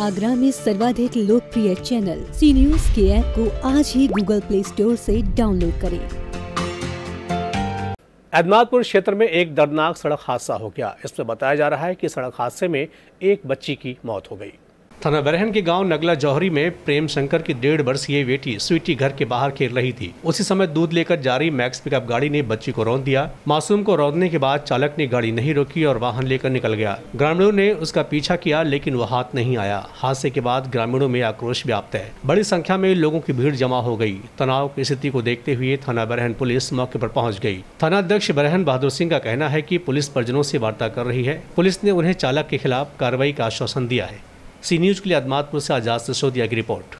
आगरा में सर्वाधिक लोकप्रिय चैनल सी न्यूज के ऐप को आज ही गूगल प्ले स्टोर से डाउनलोड करें अहमदनाथपुर क्षेत्र में एक दर्दनाक सड़क हादसा हो गया इसमें बताया जा रहा है कि सड़क हादसे में एक बच्ची की मौत हो गई थाना बरहन के गांव नगला जौहरी में प्रेम शंकर की डेढ़ वर्षीय बेटी स्वीटी घर के बाहर खेल रही थी उसी समय दूध लेकर जा रही मैक्स पिकअप गाड़ी ने बच्ची को रौंद दिया मासूम को रौंदने के बाद चालक ने गाड़ी नहीं रोकी और वाहन लेकर निकल गया ग्रामीणों ने उसका पीछा किया लेकिन वह हाथ नहीं आया हादसे के बाद ग्रामीणों में आक्रोश व्याप्त है बड़ी संख्या में लोगों की भीड़ जमा हो गयी तनाव की स्थिति को देखते हुए थाना बरहन पुलिस मौके आरोप पहुँच गयी थाना अध्यक्ष बरहन बहादुर सिंह का कहना है की पुलिस परिजनों ऐसी वार्ता कर रही है पुलिस ने उन्हें चालक के खिलाफ कार्रवाई का आश्वासन दिया है सी न्यूज के लिए आदमातपुर से आजाद ससोदिया की रिपोर्ट